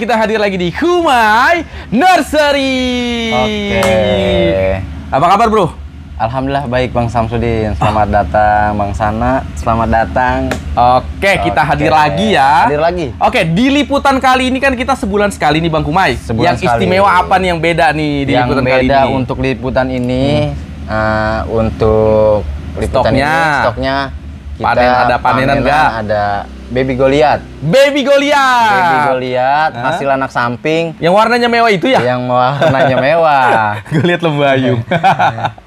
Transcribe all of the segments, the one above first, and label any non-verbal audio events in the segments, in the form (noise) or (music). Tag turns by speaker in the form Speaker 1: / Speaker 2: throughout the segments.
Speaker 1: kita hadir lagi di Humai Nursery. Oke. Apa kabar, Bro? Alhamdulillah baik Bang Samsudin. Selamat oh. datang Bang Sana. Selamat datang. Oke, kita Oke. hadir lagi ya. Hadir lagi. Oke, di liputan kali ini kan kita sebulan sekali nih Bang Kumai. Sebulan yang sekali. istimewa apa nih yang beda nih di yang liputan beda kali ini? untuk liputan ini hmm. uh, untuk liputan stoknya. ini stoknya
Speaker 2: kita panen ada panenan enggak?
Speaker 1: Ada Baby Goliath. Baby Goliath. Baby Goliath, huh? hasil anak samping. Yang warnanya mewah itu ya? Yang warnanya mewah. (laughs) Goliath Lembayu. (laughs)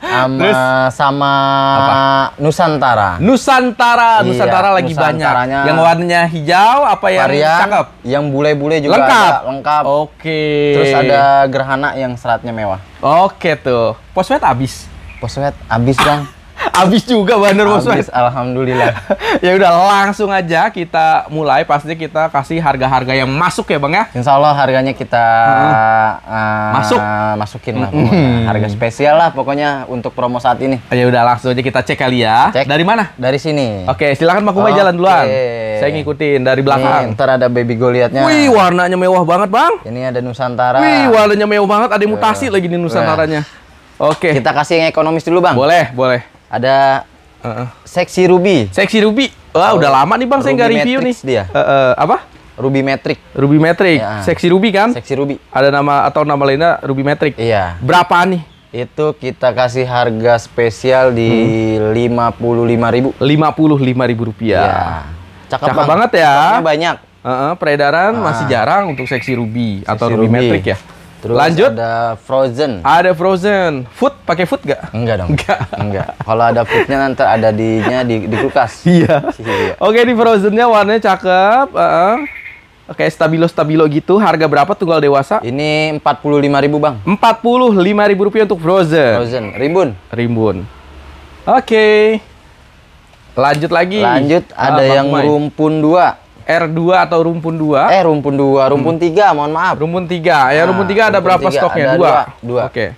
Speaker 1: sama Terus? sama apa? Nusantara. Nusantara, iya, Nusantara lagi banyak. Yang warnanya hijau apa yang varian, cakep? Yang bule-bule juga lengkap. Ada, lengkap. Oke. Terus ada gerhana yang seratnya mewah. Oke okay, tuh. Poswet habis. Poswet habis, Bang abis juga Bandar bos alhamdulillah. (laughs) ya udah langsung aja kita mulai pasti kita kasih harga-harga yang masuk ya Bang ya. Insya Allah harganya kita hmm. uh, masuk masukin lah Hmm. Harga spesial lah pokoknya untuk promo saat ini. Ah, ya udah langsung aja kita cek kali ya. Cek. Dari mana? Dari sini. Oke, silakan Bang Kumai okay. jalan duluan. Saya ngikutin dari belakang. Nih, ntar ada baby goliatnya. Wih, warnanya mewah banget, Bang. Ini ada Nusantara. Wih, warnanya mewah banget, ada mutasi uh. lagi di Nusantaranya. Oke. Okay. Kita kasih yang ekonomis dulu, Bang. Boleh, boleh. Ada uh, uh. Seksi Ruby. Seksi Ruby. Wah, oh, udah lama nih Bang saya nggak review nih. dia. Uh, uh, apa? Ruby Metric. Ruby Metric. Ya. Seksi Ruby kan? Seksi Ruby. Ada nama atau nama lainnya Ruby Metric. Iya. Berapa nih? Itu kita kasih harga spesial di hmm. lima puluh lima ribu. Lima puluh lima ribu rupiah. Ya. Cakep, Cakep bang. banget ya. ya. banyak. Uh, uh, peredaran ah. masih jarang untuk seksi Ruby seksi atau Ruby, Ruby Metric ya. Terus Lanjut. ada frozen. Ada frozen. Food pakai food gak? Enggak dong. Enggak. Enggak. Kalau ada foodnya nanti ada dinya di, di kulkas. (laughs) Iya. iya. Oke di frozennya warnanya cakep. Uh -uh. Oke, stabilo stabilo gitu. Harga berapa tunggal dewasa? Ini empat puluh lima ribu bang. Empat puluh lima ribu rupiah untuk frozen. Frozen. Rimbun. Rimbun. Oke. Lanjut lagi. Lanjut ada ah, yang rumpun dua. R2 atau rumpun 2? Eh, rumpun 2, hmm. rumpun hmm. 3, mohon maaf. Rumpun 3. Ya, nah, rumpun 3 ada rumpun berapa 3, stoknya? Ada 2. 2. Oke. Okay.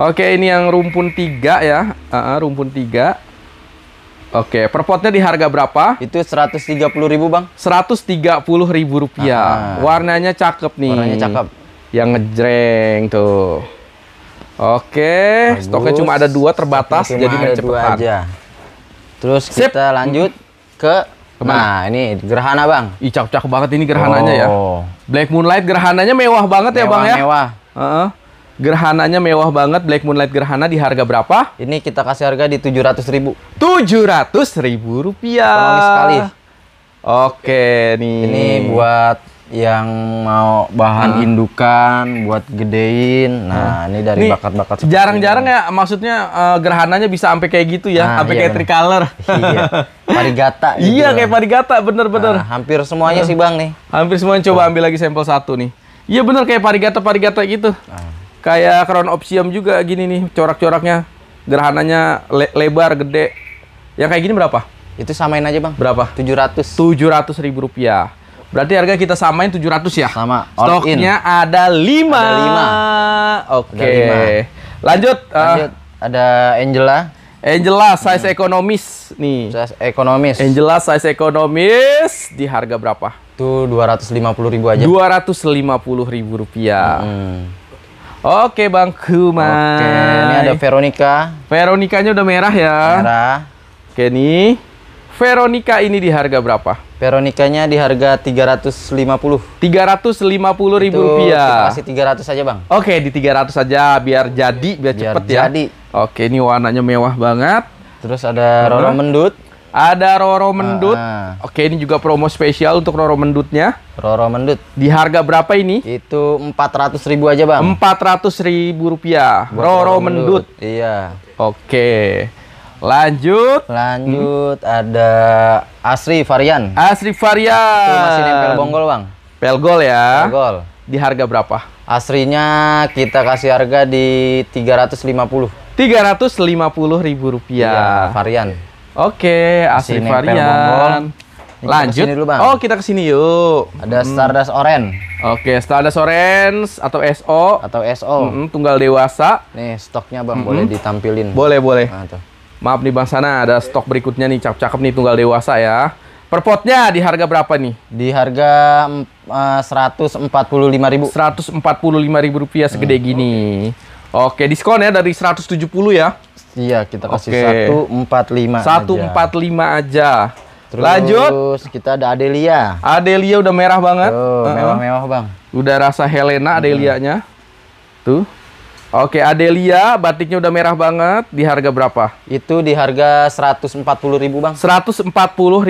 Speaker 1: Oke, okay, ini yang rumpun 3 ya. Uh, rumpun 3. Oke, okay, perpotnya di harga berapa? Itu 130.000, Bang. 130.000 rupiah. Ah. Warnanya cakep nih. Warnanya cakep. Yang ngejreng tuh. Oke, okay, stoknya cuma ada dua terbatas, jadi mencepetan. aja. Terus Sip. kita lanjut ke Kemana? Nah, ini gerhana, Bang. Ih, cakep-cakep banget ini gerhananya ya. oh. ya. Black Moonlight gerhananya mewah banget mewah, ya, Bang ya. Mewah. Uh -uh. Gerhananya mewah banget, Black Moonlight Gerhana di harga berapa? Ini kita kasih harga di tujuh ratus ribu. tujuh ratus ribu rupiah. keren sekali. Oke, nih. Ini buat yang mau bahan hmm. indukan buat gedein. Hmm. Nah, hmm. ini dari bakat-bakat Jarang-jarang ya maksudnya uh, gerhananya bisa sampai kayak gitu ya, nah, sampai iya, kayak tricolor. iya. Parigata (laughs) iya, gitu Iya, kayak parigata bener-bener. Nah, hampir semuanya sih, Bang nih. Hampir semuanya coba oh. ambil lagi sampel satu nih. Iya bener kayak parigata-parigata gitu. Nah. Kayak crown opsium juga gini nih, corak-coraknya. Gerhananya le lebar, gede. Yang kayak gini berapa? Itu samain aja bang. Berapa? 700. 700 ribu rupiah. Berarti harga kita samain 700 ya? Sama. All Stoknya in. ada 5. Ada 5. Oke. Okay. Lanjut. Eh, Lanjut. Uh, ada Angela. Angela size hmm. ekonomis nih. Size ekonomis. Angela size ekonomis di harga berapa? Itu 250 ribu aja. 250 ribu rupiah. Hmm. Oke Bang Kumai. Oke, ini ada Veronica. Veronikanya udah merah ya. Merah. Oke nih. Veronica ini di harga berapa? Veronicanya di harga tiga Tiga ratus ratus lima puluh. lima puluh ribu rupiah. rupiah. tiga ratus aja bang. Oke di tiga ratus saja biar jadi biar, biar cepet jadi. ya. Jadi. Oke ini warnanya mewah banget. Terus ada Roro, Roro Mendut. Ada Roro Mendut. Ah, ah. Oke ini juga promo spesial untuk Roro Mendutnya. Roro Mendut. Di harga berapa ini? Itu empat ratus ribu aja bang. Empat ratus ribu rupiah. Roro, Roro Mendut. Mendut. Iya. Oke. Lanjut. Lanjut hmm. ada Asri Varian. Asri Varian. Itu masih nempel bonggol, Bang. Pelgol ya. Pelgol. Di harga berapa? Asrinya kita kasih harga di 350. 350 ribu rupiah. Ya, varian. Oke, Asri Masih Varian. Lanjut. Dulu, bang. Oh, kita ke sini yuk. Ada hmm. Stardust Orange. Oke, Stardust Orange atau SO atau SO. Mm -hmm, tunggal dewasa. Nih, stoknya Bang, -hmm. boleh ditampilin. Boleh, boleh. Nah, Maaf nih Bang Sana, ada stok berikutnya nih cakep-cakep nih tunggal dewasa ya. Per potnya di harga berapa nih? Di harga Rp145.000. Uh, Rp145.000 segede hmm, gini. Okay. Oke, diskon ya dari 170 ya. Iya, kita kasih okay. 145 145 aja. aja. Terus Lanjut. kita ada Adelia. Adelia udah merah banget. Mewah-mewah, uh -huh. Bang. Udah rasa Helena iya. Adelianya. Hmm. Tuh. Oke, Adelia batiknya udah merah banget. Di harga berapa? Itu di harga 140.000, Bang. 140.000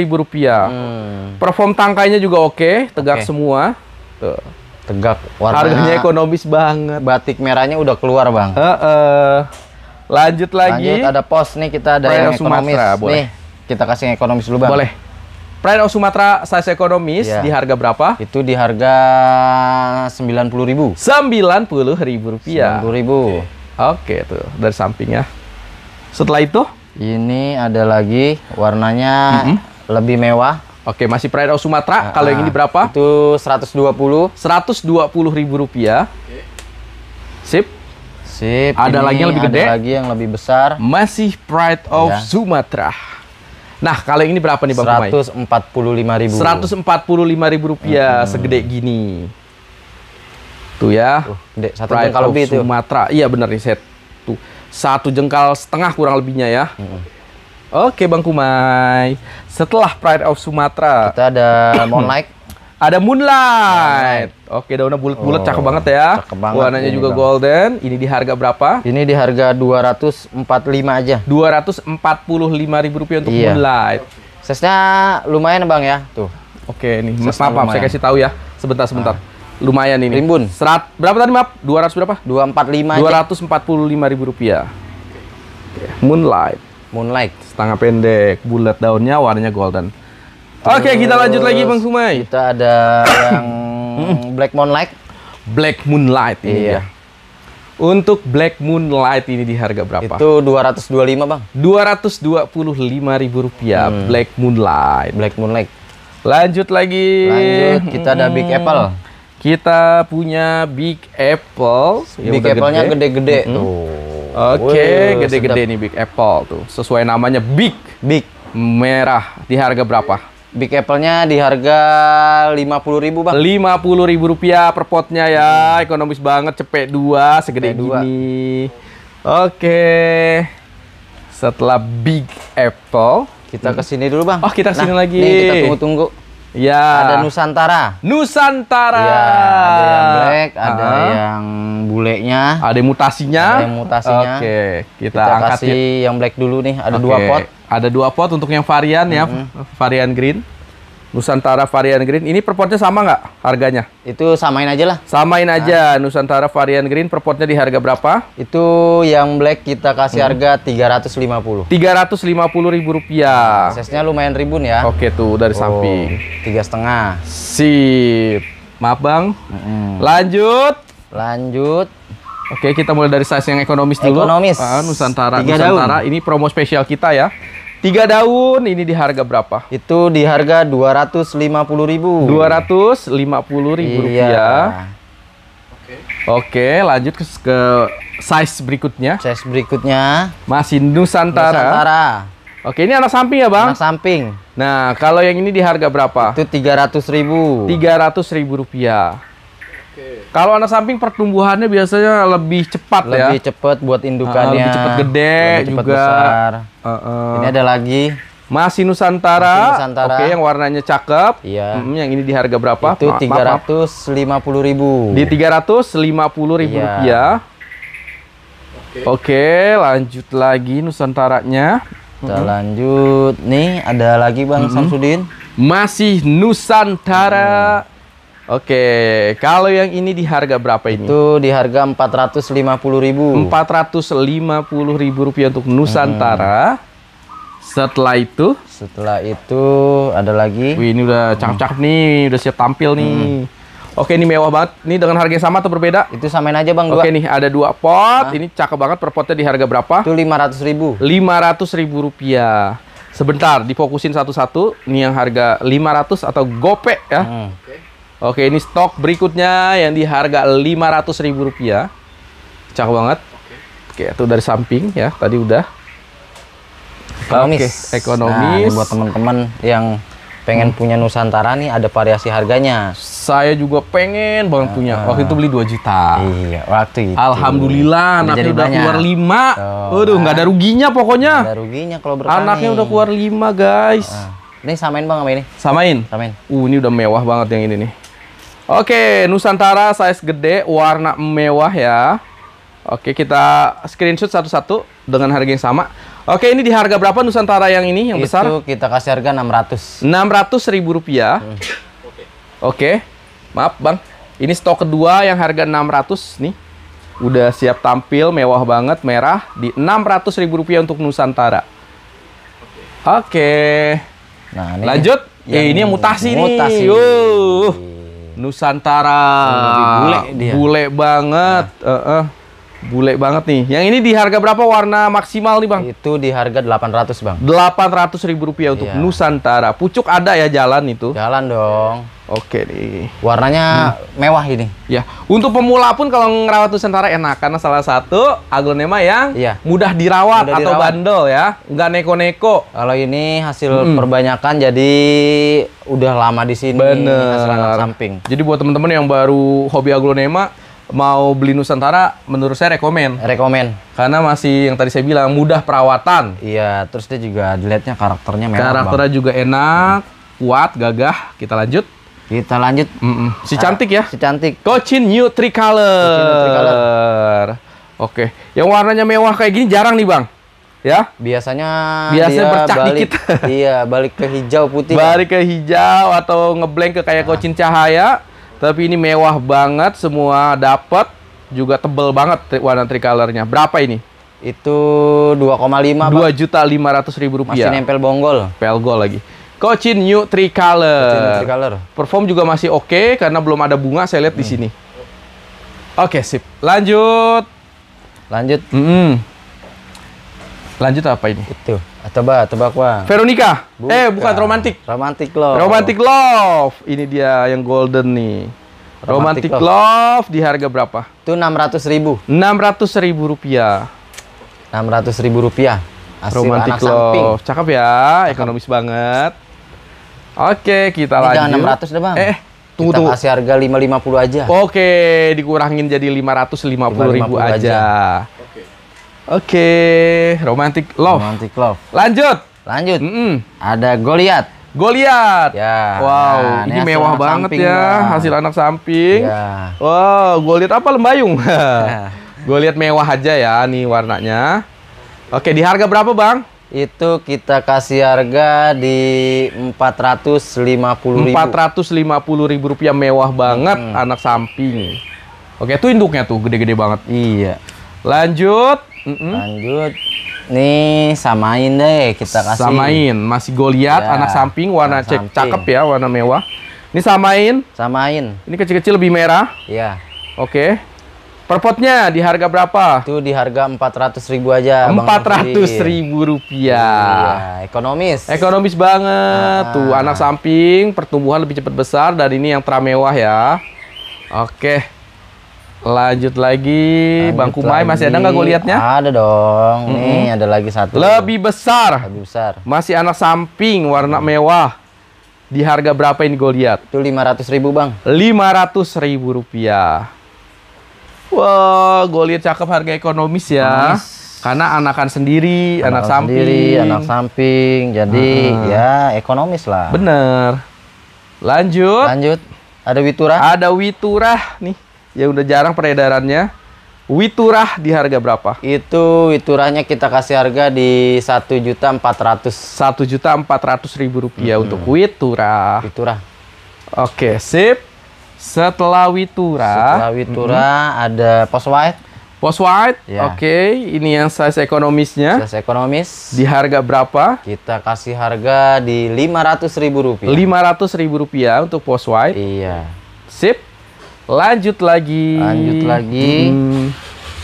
Speaker 1: rupiah. Hmm. Perform tangkainya juga oke, tegak okay. semua. Tuh. Tegak. Warna Harganya ekonomis banget. Batik merahnya udah keluar, Bang. Heeh. Uh, uh. Lanjut lagi. Lanjut ada pos nih kita ada yang ekonomis. Sumatera, boleh. Nih, kita kasih yang ekonomis dulu, Bang. Boleh. Pride of Sumatra size ekonomis yeah. di harga berapa? Itu di harga sembilan puluh ribu. Sembilan puluh ribu rupiah. 90 ribu. Oke. itu tuh dari sampingnya. Setelah itu? Ini ada lagi warnanya mm -hmm. lebih mewah. Oke, masih Pride of Sumatera. Kalau yang ah, ini berapa? Itu dua puluh ribu rupiah. Oke. Sip. Sip. Ada ini lagi yang lebih gede. Ada lagi yang lebih besar. Masih Pride of yeah. Sumatera. Nah, kalau ini berapa nih Bang Kumai? 145 ribu. 145 ribu rupiah, hmm. segede gini. Tuh ya. Uh, gede. Satu Pride jengkal lebih Sumatera. Iya benar nih, set. Tuh. Satu jengkal setengah kurang lebihnya ya. hmm. Oke Bang Kumai, setelah Pride of Sumatera. Kita ada Moonlight. Ada Moonlight. Oke, daunnya bulat-bulat oh, cakep banget ya. Cakep banget. Warnanya juga golden. Ini di harga berapa? Ini di harga 245 aja. lima ribu rupiah untuk iya. Moonlight. Sesnya lumayan, Bang ya. Tuh. Oke, ini. Maaf, maaf, saya kasih tahu ya. Sebentar, sebentar. Ah lumayan ini. Rimbun. Serat berapa tadi maaf? 200 berapa? 245. lima ribu rupiah. Moonlight. Moonlight. Setengah pendek, bulat daunnya warnanya golden. Oke, kita lanjut lagi Bang Sumai. Kita ada yang (coughs) Black Moonlight. Black Moonlight ini iya. Untuk Black Moonlight ini di harga berapa? Itu 225, Bang. 225 ribu rupiah hmm. Black Moonlight. Black Moonlight. Lanjut lagi. Lanjut, kita ada Big hmm. Apple. Kita punya Big Apple. Ya Big Apple-nya gede-gede mm -hmm. tuh. Oke, okay, gede-gede nih Big Apple tuh. Sesuai namanya Big. Big. Merah. Di harga berapa? Big Apple-nya di harga 50.000, Bang. 50.000 rupiah per potnya ya. Hmm. Ekonomis banget cepet dua segede cepet gini. Oke. Setelah Big Apple, kita hmm. ke sini dulu, Bang. Oh, kita ke nah, sini nah, lagi. Nih, kita tunggu-tunggu. Ya. Ada Nusantara. Nusantara. Ya, ada yang black, ada uh -huh. yang bulenya. Ada mutasinya. Ada mutasinya. Oke, okay. kita, kita angkat kasih ya. yang black dulu nih. Ada okay. dua pot. Ada dua pot untuk yang varian mm -hmm. ya, mm-hmm. varian green. Nusantara varian green. Ini per potnya sama nggak harganya? Itu samain aja lah. Samain nah. aja. Nusantara varian green per potnya di harga berapa? Itu yang black kita kasih mm-hmm. harga tiga ratus lima puluh. Tiga ratus lima puluh ribu rupiah. Sesnya lumayan ribun ya. Oke tuh dari oh, samping. Tiga setengah. Sip. Maaf bang. Hmm. Lanjut. Lanjut. Oke, kita mulai dari size yang ekonomis dulu. Ekonomis. Ah, Nusantara. Nusantara. Daun. Ini promo spesial kita ya. Tiga daun ini di harga berapa? Itu di harga dua ratus lima puluh ribu. Dua ratus lima puluh ribu iya. rupiah. Oke. Oke, lanjut ke, ke size berikutnya. Size berikutnya masih Nusantara. Nusantara. Oke, ini anak samping ya, Bang? Anak samping. Nah, kalau yang ini di harga berapa? Itu tiga ratus ribu. Tiga ratus ribu rupiah. Kalau anak samping pertumbuhannya biasanya lebih cepat lebih ya. Lebih cepat buat indukannya. lebih cepat gede lebih cepet juga. Besar. Uh, uh. Ini ada lagi. Masih Nusantara. Masih Nusantara. Oke, yang warnanya cakep. Iya. Hmm, yang ini di harga berapa? Itu tiga ratus lima puluh ribu. Di tiga ratus lima puluh ribu iya. rupiah. Oke. Oke, lanjut lagi Nusantaranya. Kita hmm. lanjut. Nih, ada lagi Bang hmm. Samsudin. Masih Nusantara. Hmm. Oke, kalau yang ini di harga berapa ini? Itu di harga puluh ribu rupiah untuk Nusantara. Hmm. Setelah itu? Setelah itu ada lagi. Wih, ini udah cakep-cakep nih, udah siap tampil nih. Hmm. Oke, ini mewah banget. Ini dengan harga yang sama atau berbeda? Itu samain aja, Bang. Oke, dua. nih ada dua pot. Hah? Ini cakep banget. Per potnya di harga berapa? Itu ratus ribu. ratus ribu rupiah. Sebentar, difokusin satu-satu. Ini yang harga 500 atau gopek ya. Hmm. Oke, ini stok berikutnya yang di harga Rp500.000. Cakep banget. Oke, itu dari samping ya. Tadi udah. Ekonomis. Oke, ekonomis. Nah, ini buat teman-teman yang pengen hmm. punya Nusantara nih ada variasi harganya. Saya juga pengen banget ah. punya. Waktu itu beli 2 juta. Iya, waktu itu. Alhamdulillah udah udah banyak. keluar 5. Tuh, Aduh, nggak ada ruginya pokoknya. Gak ada ruginya kalau bertani. Anaknya udah keluar 5, guys. uh. Ini samain Bang sama ini. Samain? Samain. Uh, ini udah mewah banget yang ini nih. Oke, Nusantara size gede, warna mewah ya. Oke, kita screenshot satu-satu dengan harga yang sama. Oke, ini di harga berapa Nusantara yang ini yang Itu besar? Itu kita kasih harga 600. 600 ribu rupiah. Hmm. Oke. Maaf, Bang. Ini stok kedua yang harga 600 nih. Udah siap tampil, mewah banget, merah di 600 ribu rupiah untuk Nusantara. Oke. Nah, ini Lanjut. ya ini yang mutasi, mutasi nih. Mutasi. Nusantara. Bule, dia. bule banget. Nah. Uh -uh. Bule banget nih. Yang ini di harga berapa warna maksimal nih, Bang? Itu di harga 800, Bang. 800 ribu rupiah untuk iya. Nusantara. Pucuk ada ya jalan itu? Jalan dong. Oke nih. Warnanya hmm. mewah ini. Ya. Untuk pemula pun kalau ngerawat Nusantara enak karena salah satu aglonema yang iya. mudah dirawat mudah atau dirawat. bandel ya. Nggak neko-neko. Kalau ini hasil hmm. perbanyakan jadi udah lama di sini Bener. hasil samping. Jadi buat teman-teman yang baru hobi aglonema mau beli Nusantara menurut saya rekomen. Rekomen. Karena masih yang tadi saya bilang mudah perawatan. Iya, terus dia juga dilihatnya karakternya memang Karakternya bang. juga enak, hmm. kuat, gagah. Kita lanjut. Kita lanjut. Mm -mm. Si cantik ya? Si cantik. Cochin New Tricolor. Cochin Oke. Yang warnanya mewah kayak gini jarang nih, Bang. Ya, biasanya biasanya bercak balik, dikit. (laughs) iya, balik ke hijau putih. Balik ya. ke hijau atau ngeblank ke kayak nah. cochin cahaya tapi ini mewah banget, semua dapat juga tebel banget warna tricolornya. Berapa ini? Itu 2,5 Dua juta lima ratus ribu rupiah. Masih nempel bonggol. Pelgol lagi. Cochin New Tricolor. Tricolor. Perform juga masih oke okay, karena belum ada bunga saya lihat hmm. di sini. Oke, okay, sip. Lanjut. Lanjut. Mm -hmm. Lanjut apa ini? Itu. Coba, coba gua. Veronica. Bukan. Eh, bukan romantik. Romantik Love. Romantik Love. Ini dia yang golden nih. Romantik romantic love. love di harga berapa? Itu 600.000. ribu. 600 ribu rupiah. 600 ribu rupiah. Hasil anak Love. Samping. Cakep ya, Cakep. ekonomis banget. Oke, kita Ini lanjut. Jangan 600 deh, Bang. Eh, tunggu kita tunggu. kasih harga 550 aja. Oke, dikurangin jadi 550, 550 aja. aja. Oke, okay. romantic love. Romantic love. Lanjut. Lanjut. Mm -mm. Ada Goliat. Goliat. Ya. Wow, nah, ini, ini mewah banget ya, bang. hasil anak samping. Ya. Wow, Goliat apa lembayung? ya. (laughs) Goliat mewah aja ya nih warnanya. Oke, di harga berapa, Bang? itu kita kasih harga di 450.000. 450.000 rupiah mewah banget hmm. anak samping. Oke, itu induknya tuh gede-gede banget. Iya. Lanjut Mm -mm. Lanjut. Nih samain deh kita kasih. Samain, masih Goliat ya, anak samping warna anak cek samping. cakep ya, warna mewah. Ini samain. Samain. Ini kecil-kecil lebih merah. ya, Oke. Okay. Perpotnya di harga berapa? Itu di harga empat ratus ribu aja. empat ratus ribu rupiah. Iya, ekonomis. Ekonomis banget. Ah. Tuh anak samping pertumbuhan lebih cepat besar dari ini yang teramewah ya. Oke. Okay. Lanjut lagi, Lanjut Bang Kumai lagi. masih ada nggak gue liatnya? Ada dong. Mm -hmm. Nih ada lagi satu. Lebih besar. Lebih besar. Masih anak samping warna mewah. Di harga berapa ini gue liat Itu ratus ribu bang. lima ratus ribu rupiah. Wah, wow, gue liat cakep harga ekonomis ya. Karena anakan sendiri, anak, anak samping. Sendiri, anak samping. Jadi hmm. ya ekonomis lah. Bener. Lanjut. Lanjut. Ada Witura? Ada Witura nih ya udah jarang peredarannya. Witurah di harga berapa? Itu witurahnya kita kasih harga di satu juta empat ratus. Satu juta empat ratus ribu rupiah hmm. untuk witurah. Witurah. Oke, sip. Setelah witurah. Setelah witurah hmm. ada post white. Post white. Ya. Oke, ini yang size ekonomisnya. Size ekonomis. Di harga berapa? Kita kasih harga di lima ratus ribu rupiah. Lima ratus ribu rupiah untuk post white. Iya. Sip. Lanjut lagi. Lanjut lagi. Hmm.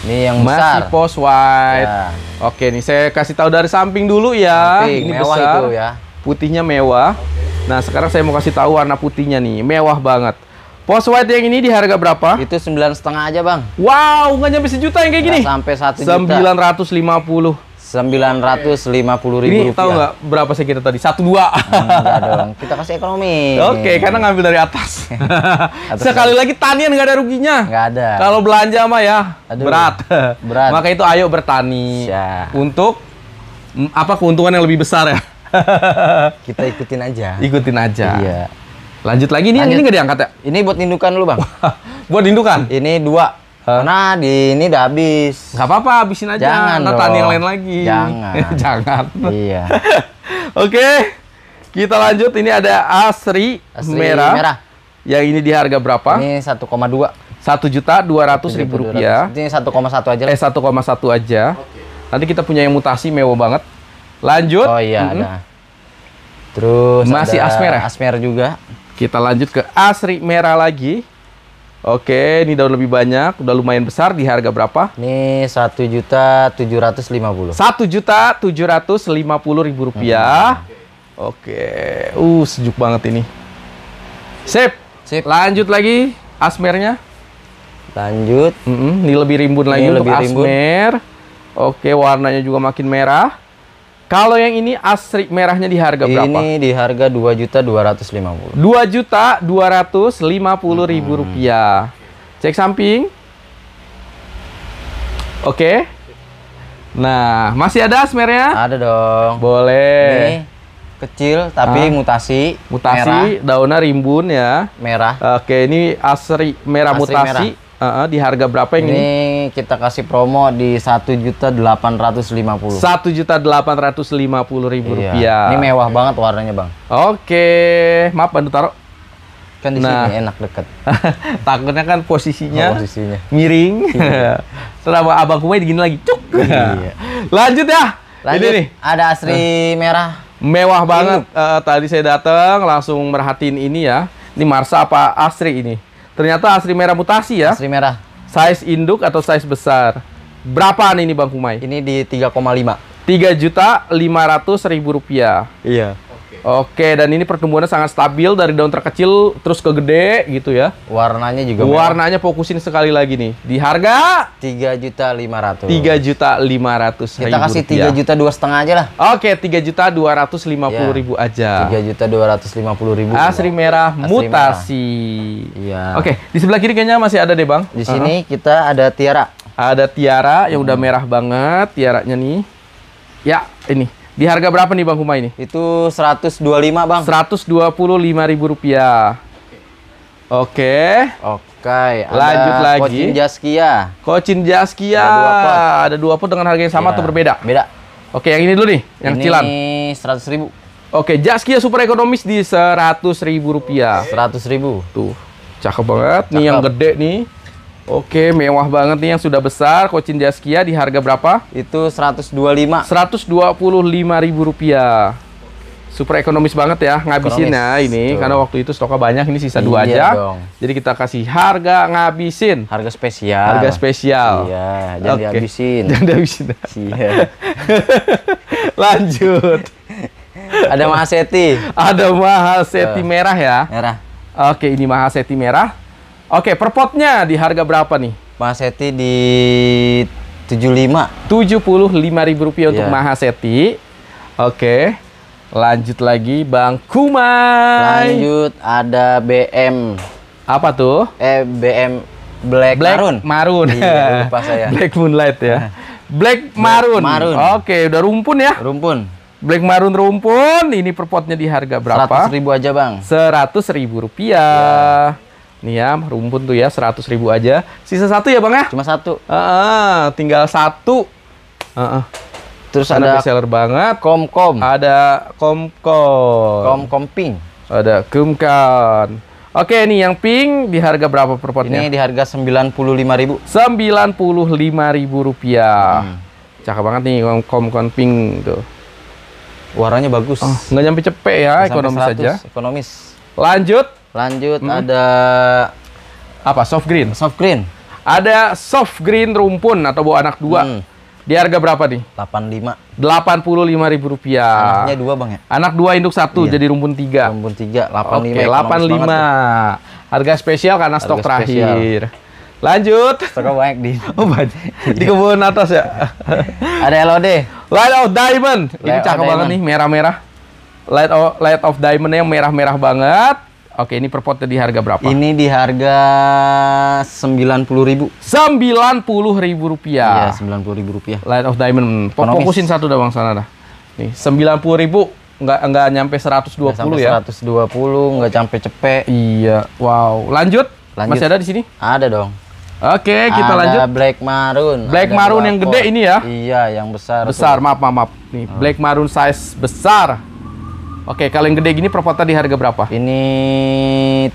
Speaker 1: Ini yang Masih besar. post White. Ya. Oke, nih saya kasih tahu dari samping dulu ya. Samping, ini mewah besar. itu ya. Putihnya mewah. Nah, sekarang saya mau kasih tahu warna putihnya nih. Mewah banget. Post white yang ini di harga berapa? Itu sembilan setengah aja bang. Wow, nggak nyampe sejuta yang kayak gini. sampai satu juta. Sembilan ratus lima puluh Sembilan ratus lima puluh ribu Ini rupiah. tahu nggak berapa sih kita tadi? Satu dua. Hmm, dong. Kita kasih ekonomi. Oke, okay, karena ngambil dari atas. (laughs) atas Sekali lagi tanian nggak ada ruginya. Nggak ada. Kalau belanja mah ya Aduh, berat. Berat. Maka itu ayo bertani. Ya. Untuk mm, apa keuntungan yang lebih besar ya? (laughs) kita ikutin aja. Ikutin aja. Iya. Lanjut lagi nih, Lanjut. ini nggak diangkat ya? Ini buat indukan lu bang. (laughs) buat indukan? Ini dua. Nah, di ini udah habis. Gak apa-apa, habisin aja. Jangan tanya yang lain lagi. Jangan. (laughs) Jangan. Iya. (laughs) Oke. Kita lanjut. Ini ada Asri, Asri merah. merah. Yang ini di harga berapa? Ini 1,2. Satu juta dua ratus ribu rupiah. Ini satu koma satu aja. Lah. Eh satu koma satu aja. Okay. Nanti kita punya yang mutasi mewah banget. Lanjut. Oh iya. Mm -hmm. ada. Terus masih ada asmer. Ya? Asmer juga. Kita lanjut ke asri merah lagi. Oke, ini daun lebih banyak, udah lumayan besar di harga berapa? Nih satu juta tujuh ratus lima puluh. Satu juta tujuh ratus lima puluh ribu rupiah. Hmm. Oke, uh sejuk banget ini. Sip, sip. Lanjut lagi asmernya. Lanjut. Mm -hmm. ini lebih rimbun ini lagi lebih untuk rimbun. asmer. Oke, warnanya juga makin merah. Kalau yang ini asri merahnya di harga berapa? Ini di harga dua juta dua ratus lima puluh. Dua juta dua ratus lima puluh ribu rupiah. Cek samping. Oke. Nah, masih ada asmernya? Ada dong. Boleh. Ini kecil tapi ah. mutasi. Mutasi, merah. daunnya rimbun ya. Merah. Oke, ini asri merah asri mutasi. Merah Uh, di harga berapa ini? Ini kita kasih promo di satu juta delapan ratus lima puluh. Satu juta delapan ratus lima puluh ribu iya. rupiah. Ini mewah banget warnanya bang. Oke, maaf bantu taruh. Kan di nah. sini enak deket. (laughs) Takutnya kan posisinya, oh, posisinya. miring. Iya. (laughs) Selama abang kue gini lagi, cuk. Iya. Lanjut ya. Lanjut. Ini nih. Ada asri hmm. merah. Mewah banget. Uh, tadi saya datang langsung merhatiin ini ya. Ini Marsa apa Asri ini? Ternyata asli merah mutasi ya. Asli merah. Size induk atau size besar. Berapaan ini Bang Kumai? Ini di 3,5. 3 juta 500 ribu rupiah. Iya. Oke, dan ini pertumbuhannya sangat stabil dari daun terkecil terus ke gede gitu ya. Warnanya juga. Warnanya merah. fokusin sekali lagi nih. Di harga tiga juta lima ratus. Tiga juta lima ratus. Kita kasih tiga juta dua setengah aja lah. Oke, tiga juta dua ratus lima puluh ribu iya. aja. Tiga juta dua ratus lima puluh ribu. Asri merah Asri mutasi. Iya. Oke, di sebelah kiri kayaknya masih ada deh bang. Di sini uh -huh. kita ada tiara. Ada tiara yang hmm. udah merah banget tiaranya nih. Ya, ini di harga berapa nih Bang Huma ini? Itu 125 Bang. 125 ribu rupiah. Oke. Oke. Lanjut lagi. Kocin Jaskia. Kocin Jaskia. Ada dua pot. Ada dua pot dengan harga yang sama ya. atau berbeda? Beda. Oke, yang ini dulu nih, yang ini cilan. Ini 100 ribu. Oke, Jaskia super ekonomis di 100 ribu rupiah. 100 ribu. Tuh, cakep banget. Cakep. Nih yang gede nih. Oke, mewah banget nih yang sudah besar. Kocin Jaskia di harga berapa? Itu 125. 125 ribu rupiah. Super ekonomis banget ya ngabisin ya ini Tuh. karena waktu itu stoknya banyak ini sisa iya dua aja. Dong. Jadi kita kasih harga ngabisin. Harga spesial. Harga spesial. Iya, jangan okay. dihabisin. (laughs) Jangan dihabisin. Iya. (laughs) Lanjut. Ada Mahaseti. Ada Mahaseti eh. merah ya. Merah. Oke, ini Mahaseti merah Oke, okay, perpotnya di harga berapa nih? Mahaseti di 75. ribu rupiah yeah. untuk iya. Mahaseti. Oke. Okay. Lanjut lagi Bang Kumai. Lanjut ada BM. Apa tuh? Eh BM Black, Black Marun. Marun. Iya, lupa saya. (laughs) Black Moonlight ya. Black Marun. Marun. Oke, udah rumpun ya? Rumpun. Black Marun rumpun. Ini perpotnya di harga berapa? 100 ribu aja, Bang. 100 ribu rupiah. Yeah. Nih ya, rumpun tuh ya 100 ribu aja. Sisa satu ya bang ya? Cuma satu. ah tinggal satu. ah ah. Terus ada, ada seller banget. Komkom. -kom. Ada komkom. Komkom pink. Ada kumkan. Oke ini yang pink di harga berapa per potnya? Ini di harga 95.000. 95.000 rupiah. Hmm. Cakep banget nih komkom pink tuh. Warnanya bagus. Oh, nggak nyampe cepet ya, Sampai ekonomis 100, saja. Ekonomis. Lanjut Lanjut hmm. ada apa? Soft green. Soft green. Ada soft green rumpun atau bawa anak dua. Hmm. Di harga berapa nih? 85. 85 ribu rupiah. Anaknya dua bang ya? Anak dua induk satu iya. jadi rumpun tiga. Rumpun tiga, 85. Oke, 85. Harga spesial karena harga stok spesial. terakhir. Lanjut. Stoknya banyak di. (laughs) Oh banyak. Iya. di kebun atas ya. Ada LOD. Light of Diamond. Light Ini cakep banget nih, merah-merah. Light of, light of Diamond yang merah-merah banget. Oke, ini per potnya di harga berapa? Ini di harga sembilan Sembilan puluh ribu. puluh ribu rupiah. Iya, sembilan puluh ribu rupiah. Light of Diamond. Ekonomis. Fokusin satu dah Bang sana dah. Nih, ribu nggak nggak nyampe 120 nggak sampai ya. puluh nggak sampai cepet. Iya. Wow. Lanjut? Lanjut. Masih ada di sini? Ada dong. Oke, kita ada lanjut. Black Maroon. Black Maroon yang gede ini ya? Iya, yang besar. Besar, tuh. maaf, maaf, maaf. Nih, hmm. Black Maroon size besar. Oke, kalau yang gede gini perpota di harga berapa? Ini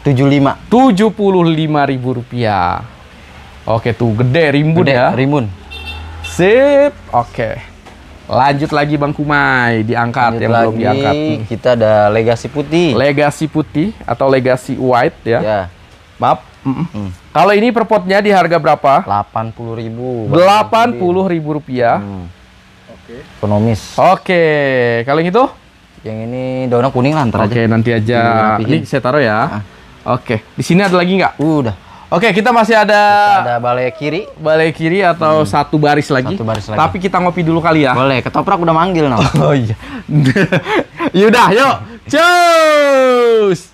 Speaker 1: 75. 75 ribu rupiah. Oke tuh, gede rimbun gede, ya. Rimbun. Sip. Oke. Lanjut lagi Bang Kumai diangkat Lanjut yang lagi, belum diangkat. Nih. Hmm. Kita ada legasi putih. Legasi putih atau legasi white ya. ya. Maaf. Mm -mm. Kalau ini perpotnya di harga berapa? 80 ribu. 80 ribu rupiah. Hmm. Oke. Ekonomis. Oke. Kalau yang itu? Yang ini daunnya kuning lah, ntar Oke, aja. nanti aja. Ini, saya taruh ya. Ah. Oke, di sini ada lagi nggak? Uh, udah. Oke, kita masih ada kita ada balai kiri, balai kiri atau hmm. satu baris lagi. Satu baris lagi. Tapi kita ngopi dulu kali ya. Boleh, ketoprak udah manggil no. (laughs) Oh iya. (laughs) Yaudah, yuk. Cus.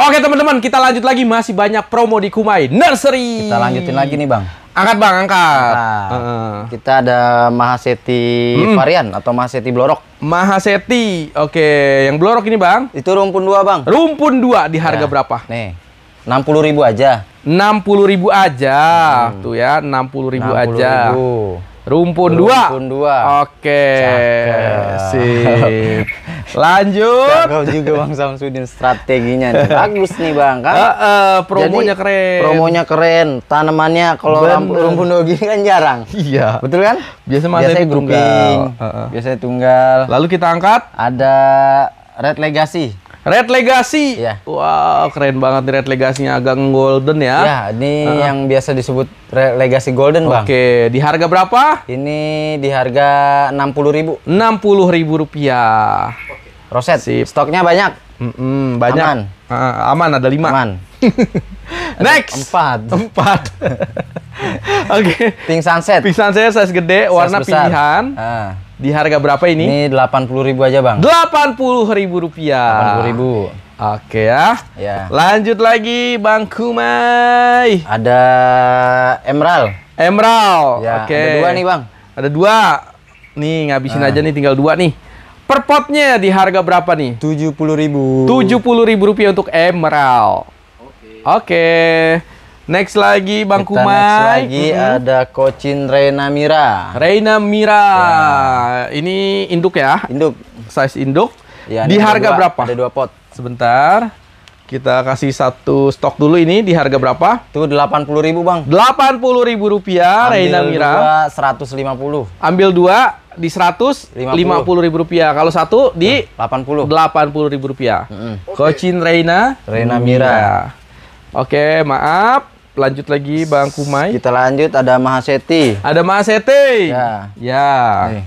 Speaker 1: Oke, teman-teman, kita lanjut lagi masih banyak promo di Kumai Nursery. Kita lanjutin lagi nih, Bang. Angkat bang, angkat. Nah, uh. Kita ada Mahaseti hmm. varian atau Mahaseti Blorok. Mahaseti, oke. Yang Blorok ini bang? Itu rumpun dua bang. Rumpun dua di harga ya. berapa? Nih, enam puluh ribu aja. Enam puluh ribu aja, hmm. tuh ya, enam puluh ribu 60 aja. Ribu. Rumpun, 2. Rumpun 2. Oke. Sip. Lanjut. Cakep juga Bang Samsudin strateginya nih. Bagus nih Bang kan. Uh, uh, promonya Jadi, keren. Promonya keren. Tanamannya kalau rumpun rumpun dua gini kan jarang. Iya. Betul kan? Biasa biasanya grouping. Uh, uh. Biasanya tunggal. Lalu kita angkat ada Red Legacy. Red Legacy. Ya. Wow, keren banget nih Red Legacy-nya agak golden ya. Ya, ini uh. yang biasa disebut Red Legacy Golden, Bang. Oke, di harga berapa? Ini di harga 60.000. puluh ribu rupiah. Roset. Sip. Stoknya banyak. Mm -mm, banyak. Aman. Uh, aman ada lima. Aman. (laughs) Next. Empat. Empat. (laughs) Oke. okay. Pink Sunset. Pink Sunset size gede, size warna besar. pilihan. Uh. Di harga berapa ini? Ini delapan puluh ribu aja bang. Delapan puluh ribu rupiah. Delapan puluh ribu. Oke ya. ya. Lanjut lagi Bang Kumai. Ada Emerald. Emerald. Ya, Oke. Ada dua nih Bang. Ada dua. Nih ngabisin hmm. aja nih tinggal dua nih. Per potnya di harga berapa nih? Tujuh puluh ribu. Tujuh puluh ribu rupiah untuk Emerald. Oke. Oke. Next lagi Bang Kita Kumai. Next lagi mm -hmm. ada Kocin Reina Mira. Reina Mira. Ya. Ini induk ya? Induk. Size induk. Ya, di harga dua, berapa? Ada dua pot. Sebentar. Kita kasih satu stok dulu ini di harga berapa? Tuh 80 ribu Bang. 80 ribu rupiah Ambil Reina Mira. Ambil dua 150. Ambil dua di 100 50 ribu rupiah. Kalau satu di 80. 80 ribu rupiah. Mm -hmm. Kocin Reina. Reina Mira. Mira. Oke, maaf lanjut lagi Bang Kumai. Kita lanjut ada Mahaseti. Ada Mahaseti. Ya. Ya. Nih.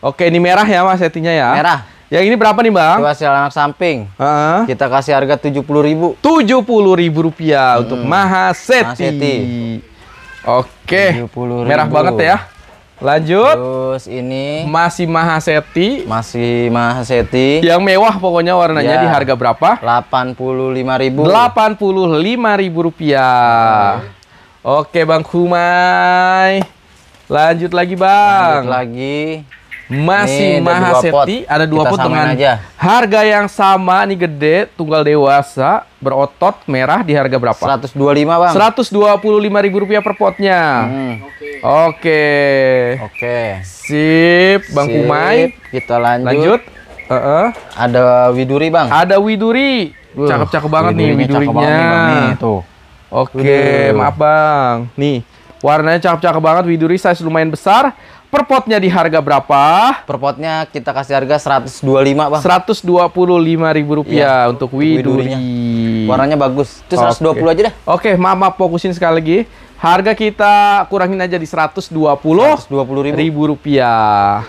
Speaker 1: Oke, ini merah ya Mahasetinya ya. Merah. Yang ini berapa nih Bang? Dua hasil anak samping. Uh -huh. Kita kasih harga tujuh puluh ribu. Tujuh puluh ribu rupiah hmm. untuk Mahaseti. Mahaseti. Oke. Merah banget ya. Lanjut. Terus ini masih Mahaseti. Masih Mahaseti. Yang mewah pokoknya warnanya ya. di harga berapa? 85.000. 85.000 rupiah. Oke, Bang Kumai. Lanjut lagi, Bang. Lanjut lagi masih Maha ada ada dua pot dengan aja. harga yang sama nih gede, tunggal dewasa, berotot merah di harga berapa? 125, Bang. 125 ribu rupiah per potnya. Hmm. Oke. Okay. Oke. Okay. Sip, Bang Sip. Kumai. Kita lanjut. Lanjut. Uh -uh. Ada Widuri, Bang. Ada Widuri. Cakep-cakep banget Widurinya nih Widurinya. Cakep Oke, okay, maaf, Bang. Nih, warnanya cakep-cakep banget Widuri size lumayan besar. Per potnya di harga berapa? Per potnya kita kasih harga 125, Bang. 125 ribu rupiah iya, untuk widuri. Warnanya bagus. Itu okay. puluh aja deh. Oke, okay, Mama fokusin sekali lagi. Harga kita kurangin aja di 120 120 ribu. ribu rupiah.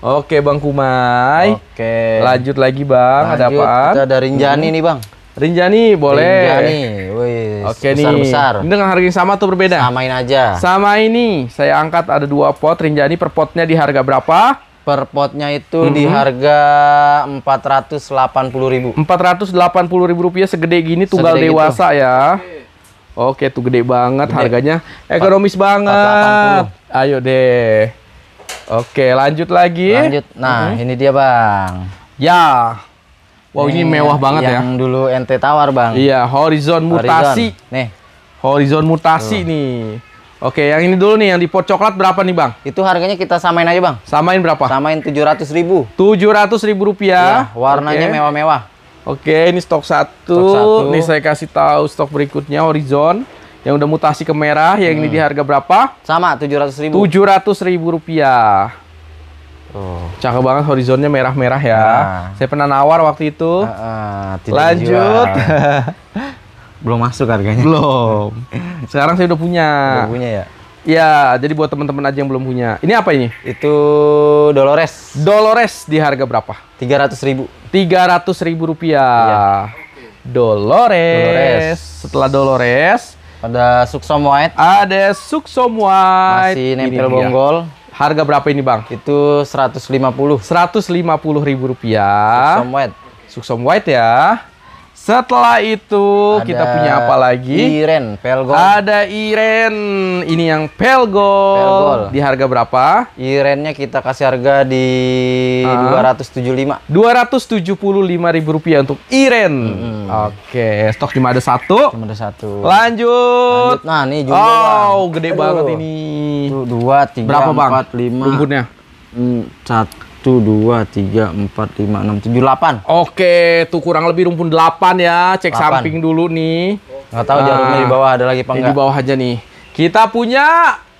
Speaker 1: Oke, Bang Kumai. Oke. Lanjut lagi, Bang. Lanjut, Ada apa? Kita ada Rinjani hmm. nih, Bang. Rinjani boleh. Rinjani. Oke besar nih. Besar. Ini dengan harga yang sama atau berbeda? Samain aja. Sama ini. Saya angkat ada dua pot. Rinjani per potnya di harga berapa? Per potnya itu mm -hmm. di mhm. harga 480.000. 480.000 rupiah segede gini tunggal segede gitu. dewasa gitu. ya. Oke, tuh gede banget gede. harganya. Ekonomis 4, banget. 480. Ayo deh. Oke, lanjut lagi. Lanjut. Nah, mm -hmm. ini dia, Bang. Ya,
Speaker 2: Wow nih, ini mewah banget yang ya. Yang
Speaker 1: dulu ente tawar bang. Iya horizon mutasi. Horizon. Nih. Horizon mutasi Tuh. nih. Oke yang ini dulu nih yang di pot coklat berapa nih bang? Itu harganya kita samain aja bang. Samain berapa? Samain tujuh ratus ribu. Tujuh ratus ribu rupiah. Ya, warnanya mewah-mewah. Oke. Oke ini stok satu. stok satu. Nih saya kasih tahu stok berikutnya horizon yang udah mutasi ke merah. Yang hmm. ini di harga berapa? Sama tujuh ratus ribu. Tujuh ratus ribu rupiah. Tuh. Cakep banget horizonnya merah-merah ya. Nah. Saya pernah nawar waktu itu. Uh, uh, Lanjut. (laughs) Belum masuk harganya. Belum. Sekarang saya udah punya. Udah punya ya. Ya, jadi buat teman-teman aja yang belum punya. Ini apa ini? Itu Dolores. Dolores di harga berapa? Tiga ratus ribu. Tiga ratus ribu rupiah. Iya. Dolores. Dolores. Setelah Dolores. Ada Suksom White. Ada Suksom White. Masih nempel bonggol. Harga berapa ini bang? Itu 150 150 ribu rupiah Suksom White Suksom White ya setelah itu ada kita punya apa lagi? Iren, Pelgol. Ada Iren. Ini yang Pelgol. Pelgol. Di harga berapa? Irennya kita kasih harga di dua ah. dua ratus ratus tujuh lima tujuh puluh lima ribu rupiah untuk Iren. Hmm. Oke, stok cuma ada satu. Cuma ada satu. Lanjut. Lanjut. Nah, ini juga. Oh, gede Aduh. banget ini. Dua, tiga, Berapa, bang? empat, lima. Rumputnya? Hmm, satu satu dua tiga empat lima enam tujuh delapan oke tuh kurang lebih rumpun delapan ya cek 8. samping dulu nih nggak tahu jarumnya di ah, bawah ada lagi apa enggak di bawah aja nih kita punya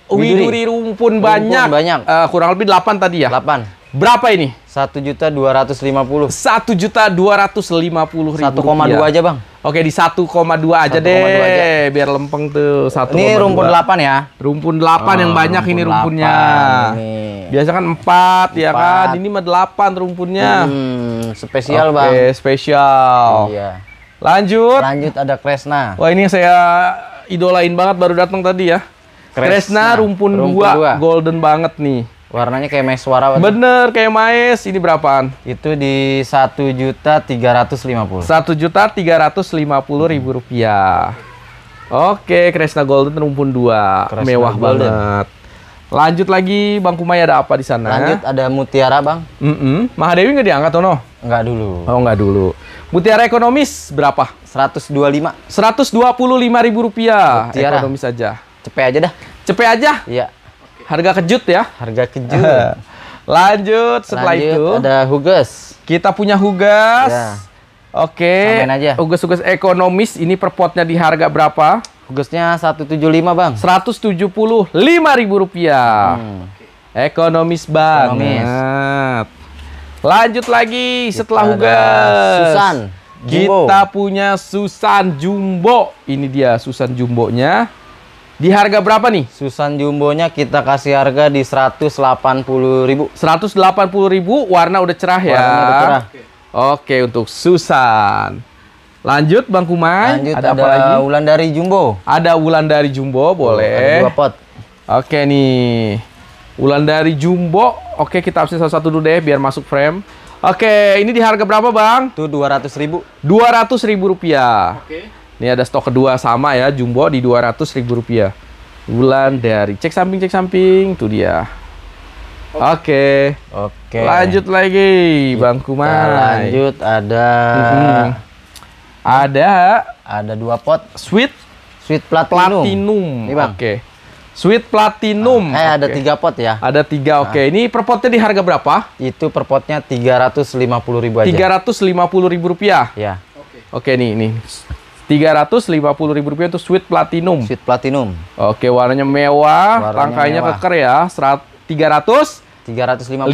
Speaker 1: Widuri rumpun, rumpun banyak, banyak. Uh, kurang lebih delapan tadi ya 8 Berapa ini? Satu juta dua ratus lima puluh. Satu juta dua ratus lima puluh ribu. Satu koma dua aja bang. Oke di satu koma dua aja deh. Aja. Biar lempeng tuh satu. Ini rumpun delapan ya? Rumpun delapan yang ah, banyak ini rumpunnya. 8, Biasa kan empat ya kan. Ini mah delapan rumpunnya. Hmm, spesial bang. spesial. Iya. Lanjut. Lanjut ada Kresna. Wah ini saya idolain banget baru datang tadi ya. Kresna, rumpun, dua golden banget nih. Warnanya kayak mes suara. Bener, kayak mes. Ini berapaan? Itu di satu juta tiga ratus lima puluh. Satu juta tiga ratus lima puluh ribu rupiah. Oke, Kresna Golden rumpun dua, Kresna mewah Golden. banget. Lanjut lagi, Bang Kumai ada apa di sana? Lanjut ada Mutiara, Bang. Mm -mm. Mahadewi nggak diangkat, Tono? Nggak dulu. Oh, nggak dulu. Mutiara ekonomis berapa? Seratus puluh lima ribu rupiah. Mutiara. Ekonomis aja. Cepet aja dah. Cepet aja? Iya. Harga kejut ya. Harga kejut. (laughs) Lanjut setelah Lanjut, itu ada hugas. Kita punya hugas. Ya. Oke. Okay. aja. Hugas-hugas ekonomis ini per potnya di harga berapa? Hugasnya 175, Bang. lima ribu rupiah. Hmm. Ekonomis banget. Ekonomis. Lanjut lagi Kita setelah hugas. Susan. Jumbo. Kita punya Susan Jumbo. Ini dia Susan Jumbonya. Di harga berapa nih? Susan Jumbonya kita kasih harga di 180.000. 180.000 warna udah cerah ya. Warna udah cerah. Oke, untuk Susan. Lanjut Bang Kumai. Lanjut, ada, ada apa lagi? Wulan dari Jumbo. Ada Wulan dari Jumbo, boleh. ada dua pot. Oke nih. Wulan dari Jumbo. Oke, kita absen satu-satu dulu deh biar masuk frame. Oke, ini di harga berapa, Bang? Tuh 200.000. 200.000 rupiah. Oke. Ini ada stok kedua sama ya, jumbo di dua ratus ribu rupiah. Bulan dari cek samping cek samping, tuh dia. Oke. Oke. Lanjut lagi, Bang Kumai. Lanjut ada hmm. ada ada dua pot sweet sweet platinum. Platinum. Oke. Sweet Platinum. Ah. Eh, okay. ada tiga pot ya. Ada tiga, ah. oke. Ini per potnya di harga berapa? Itu per potnya tiga ratus lima puluh ribu aja. puluh ribu rupiah? Ya. Oke. Oke, okay, nih, nih puluh ribu rupiah itu sweet platinum. Sweet platinum. Oke, warnanya mewah, warnanya rangkainya mewah. keker ya. Serat 300 350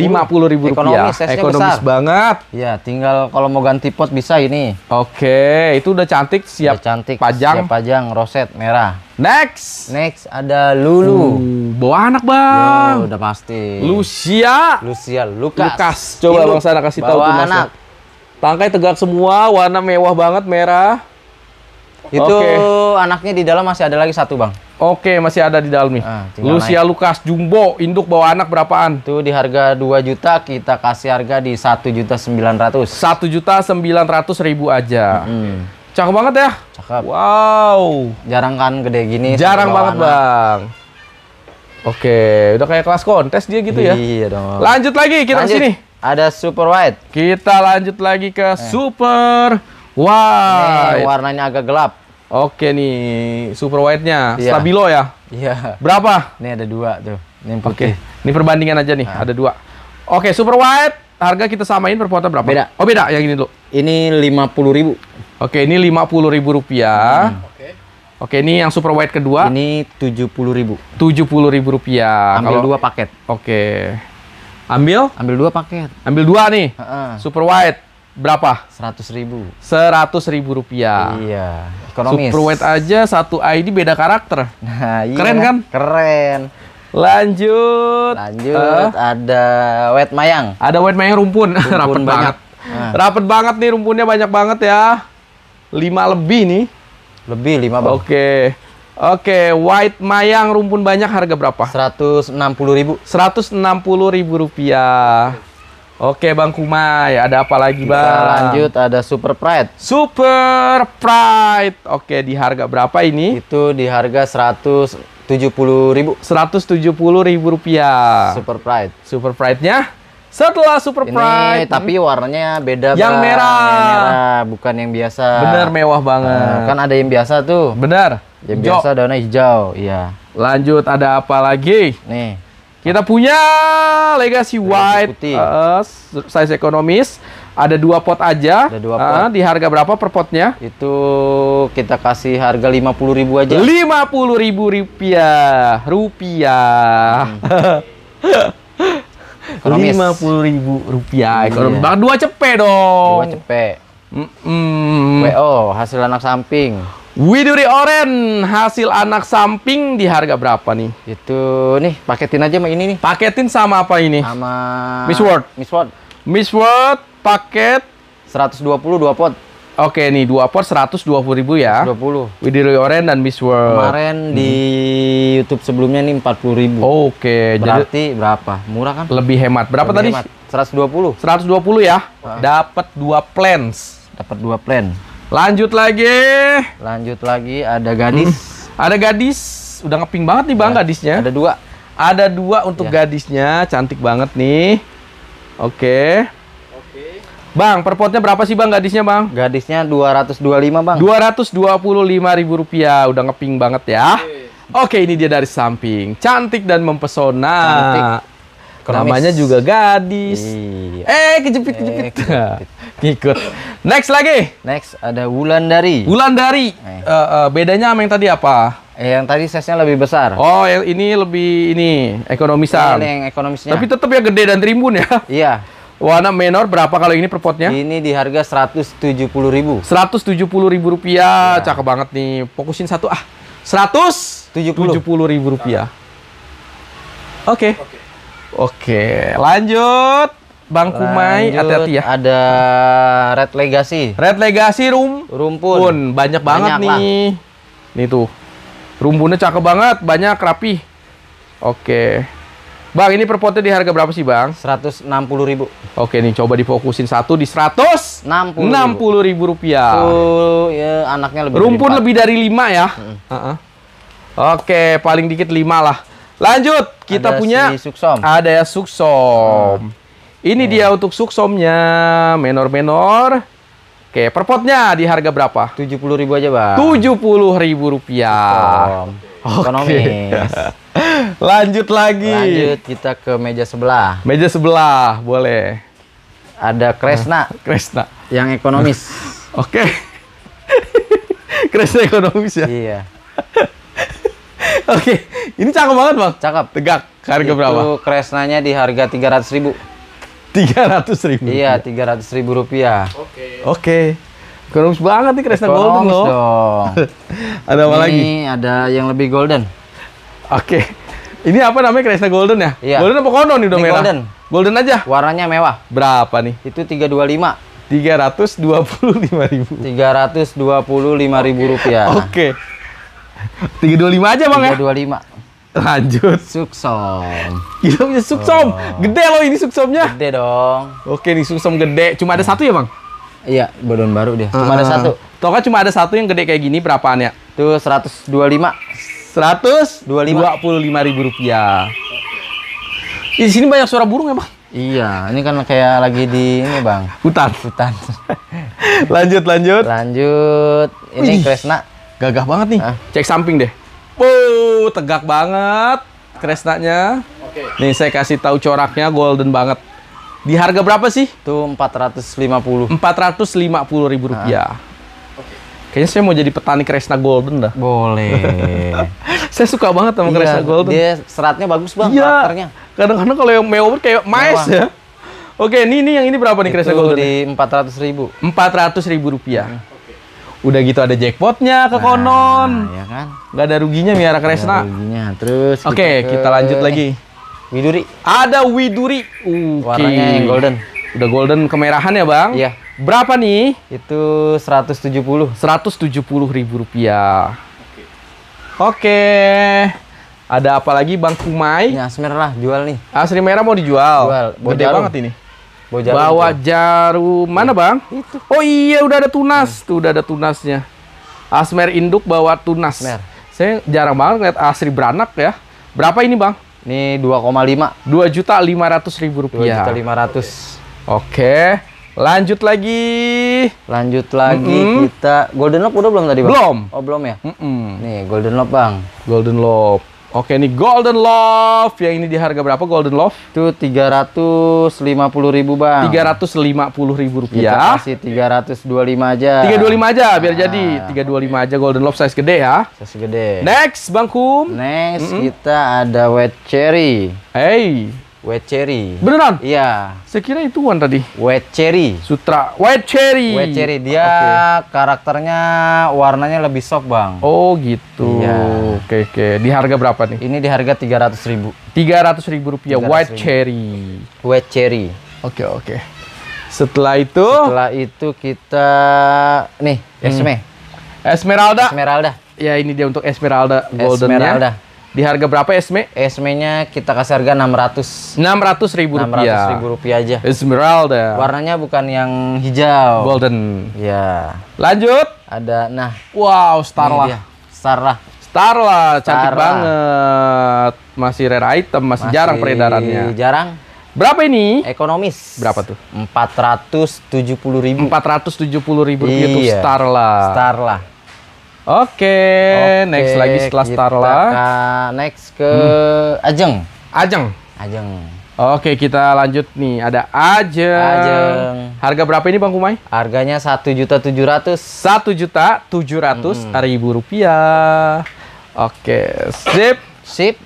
Speaker 1: ribu rupiah. Ekonomis, Ekonomis besar. banget. Ya, tinggal kalau mau ganti pot bisa ini. Oke, itu udah cantik, siap udah cantik, pajang. Siap pajang, roset, merah. Next. Next ada Lulu. Uh, bawa anak, Bang. Yo, udah pasti. Lucia. Lucia, Lukas. Lukas. Coba Bang Sana kasih bawa tahu tuh, anak Tangkai tegak semua, warna mewah banget, merah. Itu okay. anaknya di dalam masih ada lagi satu, Bang. Oke, okay, masih ada di dalam nih. Ah, Lucia naik. Lukas Jumbo, induk bawa anak berapaan? Tuh di harga 2 juta, kita kasih harga di satu juta sembilan ratus. Satu juta sembilan ratus ribu aja. Mm -hmm. Cakep banget ya? Cakep. Wow. Jarang kan gede gini. Jarang banget, anak. Bang. Oke, udah kayak kelas kontes dia gitu iya ya. Iya dong. Lanjut lagi kita lanjut. ke sini. Ada super white. Kita lanjut lagi ke eh. super white. Ini warnanya agak gelap. Oke nih, super wide nya Iya. Stabilo ya? Iya. Berapa? Ini ada dua tuh. Ini Oke. Ini perbandingan aja nih, nah. ada dua. Oke, super wide Harga kita samain per potong berapa? Beda. Oh beda, yang ini dulu. Ini rp ribu. Oke, ini rp ribu rupiah. Hmm. Oke, ini yang super wide kedua. Ini tujuh puluh ribu. Tujuh puluh ribu rupiah. Ambil Kalau, dua paket. Oke. Ambil? Ambil dua paket. Ambil dua nih. Uh -uh. Super wide berapa? Seratus ribu. Seratus ribu rupiah. Iya. Ekonomis. Superweight aja satu ID beda karakter. Nah, iya. Keren kan? Keren. Lanjut. Lanjut. Uh, ada wet mayang. Ada wet mayang rumpun. (laughs) rumpun Rapet banyak. banget. Nah. Rapet banget nih rumpunnya banyak banget ya. Lima lebih nih. Lebih lima Oke. Okay. Oke, okay, white mayang rumpun banyak harga berapa? seratus enam puluh ribu. seratus enam puluh ribu rupiah. Oke Bang Kumai, ada apa lagi Bang? lanjut ada Super Pride. Super Pride. Oke, di harga berapa ini? Itu di harga 170 ribu. rp ribu rupiah. Super Pride. Super Pride-nya? Setelah Super ini, Pride. Tapi warnanya beda. Yang bang. merah. Yang merah, bukan yang biasa. Benar, mewah banget. Nah, kan ada yang biasa tuh. Benar. Yang hijau. biasa daunnya hijau, iya. Lanjut ada apa lagi? Nih. Kita punya Legacy White putih. uh, size ekonomis. Ada dua pot aja. Ada dua pot. Uh, di harga berapa per potnya? Itu kita kasih harga lima puluh ribu aja. Lima puluh ribu rupiah. Rupiah. Hmm.
Speaker 2: (laughs) Lima puluh
Speaker 1: ribu rupiah ya, ekonomis. Iya. Dua cepe dong. Dua cepe. Mm -mm. WO hasil anak samping. Widuri Oren hasil anak samping di harga berapa nih? Itu nih paketin aja sama ini nih. Paketin sama apa ini? Sama Miss World. Miss World. Miss World paket 120 2 pot. Oke nih dua pot 120 ribu ya. 20. Widuri Oren dan Miss World. Kemarin hmm. di YouTube sebelumnya nih 40 ribu. Oke. Berarti jadi, berapa? Murah kan? Lebih hemat. Berapa lebih tadi? Hemat. 120. 120 ya. Dapat dua plans. Dapat dua plan. Lanjut lagi. Lanjut lagi ada gadis. Hmm. Ada gadis. Udah ngeping banget nih Bang ya, gadisnya. Ada dua. Ada dua untuk ya. gadisnya, cantik banget nih. Oke. Oke. Bang, Bang, perpotnya berapa sih Bang gadisnya Bang? Gadisnya 225 Bang. 225 ribu rupiah, udah ngeping banget ya. Oke. Oke, ini dia dari samping. Cantik dan mempesona. Cantik.
Speaker 2: Kromis. Namanya juga
Speaker 1: gadis. Iya. Eh, kejepit-kejepit. Eh, kejepit ngikut. Next lagi. Next ada Wulan Dari Eh. Uh, uh, bedanya sama yang tadi apa? Eh, yang tadi size-nya lebih besar. Oh, yang ini lebih ini ekonomisan. Ini, yang ekonomisnya. Tapi tetap ya gede dan terimbun ya. (laughs) Iya. Warna menor berapa kalau ini per potnya? Ini di harga seratus seratus tujuh tujuh puluh ribu puluh ribu rupiah. Ya. Cakep banget nih. Fokusin satu ah. seratus tujuh rupiah. Iya. Oke. Okay. Oke. Okay. Oke, okay. lanjut. Bang Kumai, hati-hati ya. Ada Red Legacy. Red Legacy room. rumpun. Pun. Banyak, Banyak banget Banyak nih. Lah. Nih tuh. Rumpunnya cakep banget, banyak rapi. Oke. Bang, ini perpotnya di harga berapa sih, Bang? 160 ribu. Oke nih, coba difokusin satu di 100 60 ribu. ribu rupiah. Tuh, ya, anaknya lebih Rumpun dari lebih dari 5 ya. Mm. Uh -uh. Oke, paling dikit 5 lah. Lanjut, kita ada punya si Suksom. Ada ya Suksom. Hmm. Ini hmm. dia untuk suksomnya menor-menor. Oke, perpotnya di harga berapa? Tujuh puluh ribu aja, Bang. Tujuh puluh ribu rupiah. Oke. Ekonomis. (laughs) Lanjut lagi. Lanjut kita ke meja sebelah. Meja sebelah, boleh. Ada Kresna. (laughs) Kresna. Yang ekonomis. (laughs) Oke. Kresna ekonomis ya? Iya. Oke, ini cakep banget bang. Cakep. Tegak. Harga Itu berapa? Kresnanya di harga tiga ratus ribu tiga ratus ribu iya tiga ratus ribu rupiah oke oke okay. banget nih Kresna Golden loh (laughs) ada apa ini lagi ada yang lebih golden oke okay. ini apa namanya Kresna Golden ya iya. Golden apa kono nih udah ini merah Golden Golden aja warnanya mewah berapa nih itu tiga dua lima tiga ratus dua puluh lima ribu tiga ratus dua puluh lima ribu rupiah oke tiga dua lima aja bang 325. ya tiga dua lima Lanjut. Suksom. Gila punya suksom. Oh. Gede loh ini suksomnya. Gede dong. Oke nih suksom gede. Cuma ada hmm. satu ya bang? Iya, badan baru dia. Cuma uh. ada ah, ah, ah. satu. Tau kan cuma ada satu yang gede kayak gini berapaan ya? Tuh 125. 125 ribu rupiah. Di sini banyak suara burung ya bang? Iya, ini kan kayak lagi di ini bang. Hutan. Hutan. (laughs) lanjut, lanjut. Lanjut. Ini Wih. Kresna. Gagah banget nih. Ah. Cek samping deh. Wow, tegak banget kresnanya. Oke. Nih saya kasih tahu coraknya golden banget. Di harga berapa sih? Tuh 450. 450 ribu ah. rupiah. Kayaknya saya mau jadi petani kresna golden dah. Boleh. (laughs) saya suka banget sama iya, kresna golden. Dia seratnya bagus banget iya. karakternya. Kadang-kadang kalau yang mewah kayak maes ya. Oke, ini, ini yang ini berapa nih kresna golden? Di 400 ya? ribu. 400 ribu rupiah. Hmm. Udah gitu ada jackpotnya ke nah, konon. Ya kan? Nggak ada ruginya Miara Kresna. ruginya. Terus Oke, okay, kita, ke... kita lanjut lagi. Widuri. Ada Widuri. Okay. Warnanya yang golden. Udah golden kemerahan ya, Bang? Iya. Berapa nih? Itu 170. 170 ribu rupiah. Oke. Okay. Ada apa lagi Bang Kumai? Ini asmer lah, jual nih. Asli merah mau dijual. Jual. Gede banget ini jarum bawa jarum mana iya. bang itu. oh iya udah ada tunas hmm. tuh udah ada tunasnya asmer induk bawa tunas Mer. saya jarang banget lihat asri beranak ya berapa ini bang ini 2,5 2 juta 500 ribu rupiah 2 juta 500 oke lanjut lagi lanjut lagi mm -hmm. kita golden lob udah belum tadi bang belum oh belum ya mm -mm. nih golden lob bang golden lob Oke ini Golden Love. Yang ini di harga berapa Golden Love? Itu 350 ribu Bang. 350 ribu rupiah. Kita kasih 325 aja. 325 aja biar nah, jadi. 325 aja Golden Love size gede ya. Size gede. Next Bang Kum. Next mm -hmm. kita ada Wet Cherry. Hey. White cherry. Beneran? Iya. Saya kira itu one kan tadi. White cherry. Sutra. White cherry. White cherry. Dia okay. karakternya warnanya lebih soft, Bang. Oh, gitu. Iya. Oke, okay, oke. Okay. Di harga berapa nih? Ini di harga tiga ratus ribu. Tiga ratus ribu rupiah. 300 White ribu. cherry. White cherry. Oke, okay, oke. Okay. Setelah itu? Setelah itu kita... Nih, hmm. Esme. Hmm. Esmeralda. Esmeralda. Ya, ini dia untuk Esmeralda Goldennya. Esmeralda. Di harga berapa esme? Esme-nya kita kasih harga 600. 600 ribu rupiah. 600 ribu rupiah aja. Esmeralda. Warnanya bukan yang hijau. Golden. Ya. Lanjut. Ada, nah. Wow, Starla. Starla. Starla, cantik Starla. banget. Masih rare item, masih, masih jarang peredarannya. Jarang. Berapa ini? Ekonomis. Berapa tuh? 470 ribu. 470 ribu iya. tuh Starla. Starla. Oke, okay, next lagi setelah Starla. Next ke hmm. Ajeng. Ajeng. Ajeng. Oke, kita lanjut nih. Ada Ajeng. Ajeng. Harga berapa ini Bang Kumai? Harganya satu juta tujuh ratus. Satu juta tujuh ratus hmm. ribu rupiah. Oke, sip. Sip.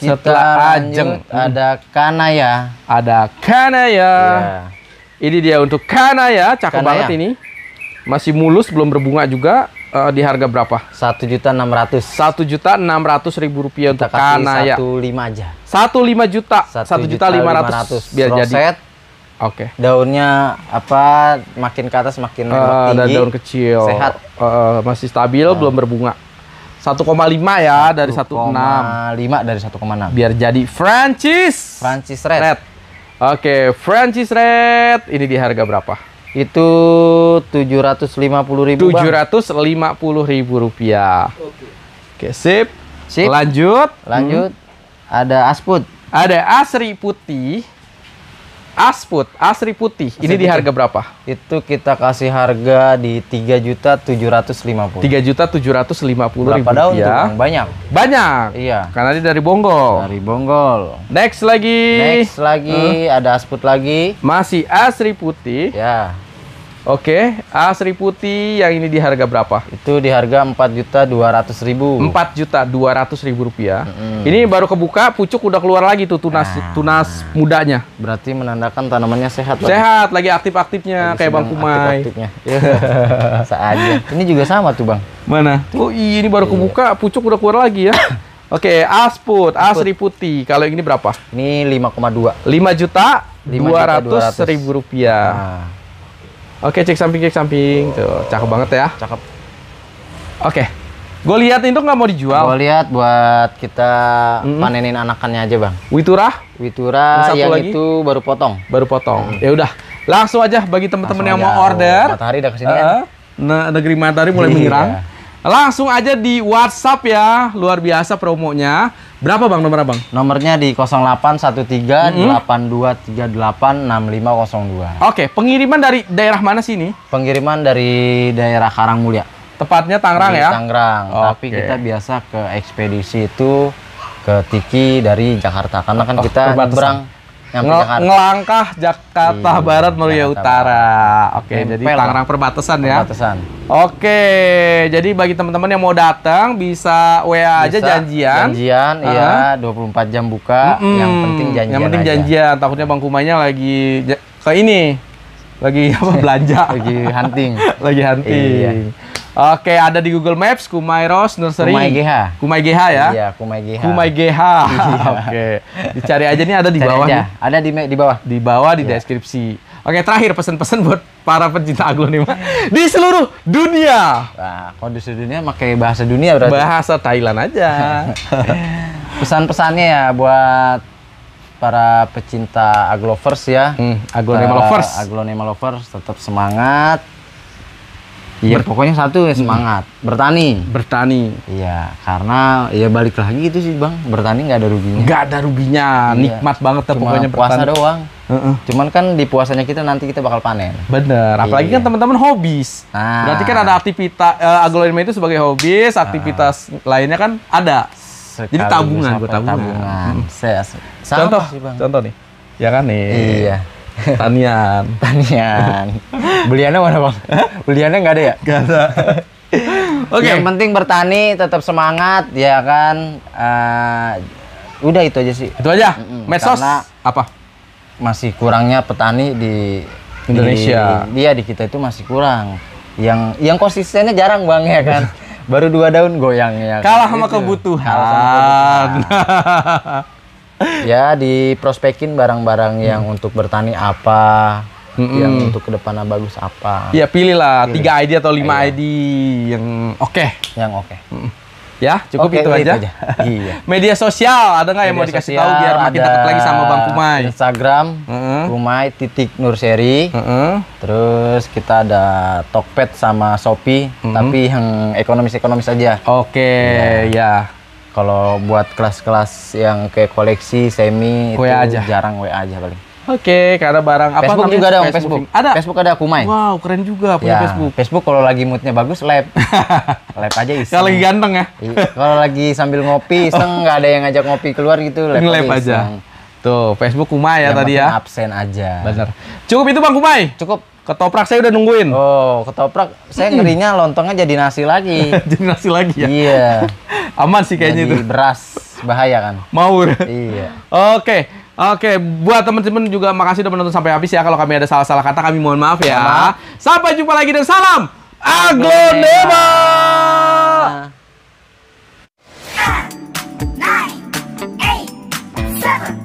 Speaker 1: Kita Setelah Ajeng ada Kanaya. Ada Kanaya. Iya. Ini dia untuk Kanaya, cakep Kanaya. banget ini. Masih mulus, belum berbunga juga uh, di harga berapa? Satu juta enam ratus. Satu juta enam ratus ribu rupiah Kita untuk kana ya. Satu lima aja. Satu lima juta. Satu juta lima ratus. Biar Roset, jadi. Oke. Okay. Daunnya apa? Makin ke atas makin uh, tinggi. Ada daun kecil. Sehat. Uh, masih stabil, uh. belum berbunga. 1,5 ya 1, dari 1,6. lima dari 1,6. Biar jadi Francis. Francis Red. Red. Oke, okay, Francis Red. Ini di harga berapa? itu tujuh ratus lima puluh ribu tujuh ratus lima puluh ribu rupiah oke okay. sip. sip lanjut lanjut hmm. ada asput ada asri putih Asput, asri putih. Asri ini di harga berapa? Itu kita kasih harga di tiga juta tujuh ratus lima puluh. Tiga juta tujuh ratus lima puluh ribu daun ya. Banyak. Banyak. Iya. Karena dia dari Bonggol. Dari Bonggol. Next lagi. Next lagi hmm. ada asput lagi. Masih asri putih. Ya. Oke, asri putih yang ini di harga berapa? Itu di harga empat juta dua ratus ribu. Empat juta dua ratus ribu rupiah. -hmm. Ini baru kebuka, pucuk udah keluar lagi tuh tunas ah. tunas mudanya. Berarti menandakan tanamannya sehat. Sehat, lagi, lagi aktif-aktifnya kayak Bang Kumai. Aktif-aktifnya. Saatnya. (laughs) Ini juga sama tuh Bang. Mana? Oh iya, ini baru iya. kebuka, pucuk udah keluar lagi ya. (coughs) Oke, okay, asput, asri putih. Kalau ini berapa? Ini lima koma dua. Lima juta dua ratus ribu rupiah. Nah. Oke, cek samping, cek samping. Tuh, cakep banget ya. Cakep. Oke. Gue lihat itu nggak mau dijual. Gue lihat buat kita mm-hmm. panenin anakannya aja, Bang. Witura? Witura yang, yang itu baru potong. Baru potong. Hmm. Ya udah, langsung aja bagi teman-teman yang mau order. matahari udah kesini uh, kan? Nah, negeri matahari mulai iya. menyerang. Langsung aja di WhatsApp ya. Luar biasa promonya. Berapa bang nomor abang? Nomornya di 0813-8238-6502. Oke, pengiriman dari daerah mana sih ini? Pengiriman dari daerah Mulia. Tepatnya Tangerang ya? Tangerang, tapi kita biasa ke ekspedisi itu ke Tiki dari Jakarta karena kan oh, kita berang Jakarta. Ngelangkah Jakarta hmm, Barat melalui Jakarta Utara. Barat. Oke, Nempel jadi Tangerang perbatasan ya. Perbatasan. Oke, jadi bagi teman-teman yang mau datang bisa WA bisa, aja janjian. Janjian, uh -huh. ya 24 jam buka. Mm -hmm. Yang penting janjian. Yang penting janjian. Aja. Takutnya Bang Kumanya lagi ke ini lagi (laughs) apa belanja lagi hunting (laughs) lagi hunting iya. Oke, ada di Google Maps Kumai Rose Nursery. Kumai GH. Kumai GH ya? Iya, Kumai GH. Kumai GH. (laughs) Iya. Oke. Dicari aja nih ada di Cari bawah aja. nih. Ada di di bawah. Di bawah di iya. deskripsi. Oke, terakhir pesan-pesan buat para pencinta aglonema (laughs) di seluruh dunia. Nah, kalau di seluruh dunia pakai bahasa dunia berarti. Bahasa Thailand aja. (laughs) Pesan-pesannya ya buat para pecinta aglovers ya. Hmm, aglonema lovers. Aglonema lovers tetap semangat, Iya, Ber pokoknya satu ya semangat, hmm. bertani. Bertani. Iya, karena ya balik lagi itu sih bang, bertani nggak ada ruginya. Nggak ada ruginya, iya. nikmat banget Cuma pokoknya puasa bertani. doang. Uh -uh. Cuman kan di puasanya kita nanti kita bakal panen. Bener, apalagi iya. kan teman-teman hobis. Nah. Berarti kan ada aktivitas uh, eh, aglonema itu sebagai hobis, aktivitas uh. lainnya kan ada. Sekali Jadi tabungan, buat tabungan. tabungan. Hmm. Saya, contoh, sih, bang. contoh nih, ya kan nih. Iya. (laughs) Tanian. Tanian. (laughs) Beliannya mana bang? Beliannya nggak ada ya? Gak ada. (laughs) Oke. Okay. Yang penting bertani, tetap semangat, ya kan. Uh, udah itu aja sih. Itu aja. Mm -mm. Medsos Karena apa? Masih kurangnya petani di Indonesia. iya di kita itu masih kurang. Yang yang konsistennya jarang bang ya kan. Baru dua daun goyangnya. ya. Kan? Kalah sama gitu. kebutuhan. Kalah sama kebutuhan ya di diprospekin barang-barang hmm. yang untuk bertani apa hmm. yang untuk kedepannya bagus apa ya pilihlah pilih. tiga ID atau lima iya. ID yang oke okay. yang oke okay. hmm. ya cukup Oke, itu, itu aja, aja. (laughs) iya. media sosial ada nggak yang mau dikasih tahu biar makin dekat lagi sama bang Kumai Instagram mm -hmm. Kumai titik Nurseri mm -hmm. terus kita ada Tokped sama Shopee mm -hmm. tapi yang ekonomis ekonomis aja oke okay, iya. ya, ya kalau buat kelas-kelas yang kayak koleksi, semi WA aja. jarang WA aja paling. Oke, okay, karena barang apa Facebook juga ada Facebook. Facebook. Ada. Facebook ada aku main. Wow, keren juga punya ya, Facebook. Facebook kalau lagi moodnya bagus live. live (laughs) aja isi. Kalau lagi ganteng ya. kalau lagi sambil ngopi iseng nggak ada yang ngajak ngopi keluar gitu, live, live aja. Tuh, Facebook Kumai ya ya tadi ya. Absen aja. Benar. Cukup itu Bang Kumai. Cukup. Ketoprak saya udah nungguin. Oh, ketoprak saya ngerinya lontongnya jadi nasi lagi. (laughs) jadi nasi lagi ya? Iya. (laughs) Aman sih kayaknya jadi itu. beras bahaya kan. Maur. iya. Oke. Oke, buat teman-teman juga makasih udah menonton sampai habis ya. Kalau kami ada salah-salah kata kami mohon maaf ya. Sama. Sampai jumpa lagi dan salam Aglonema. Nine, eight, seven.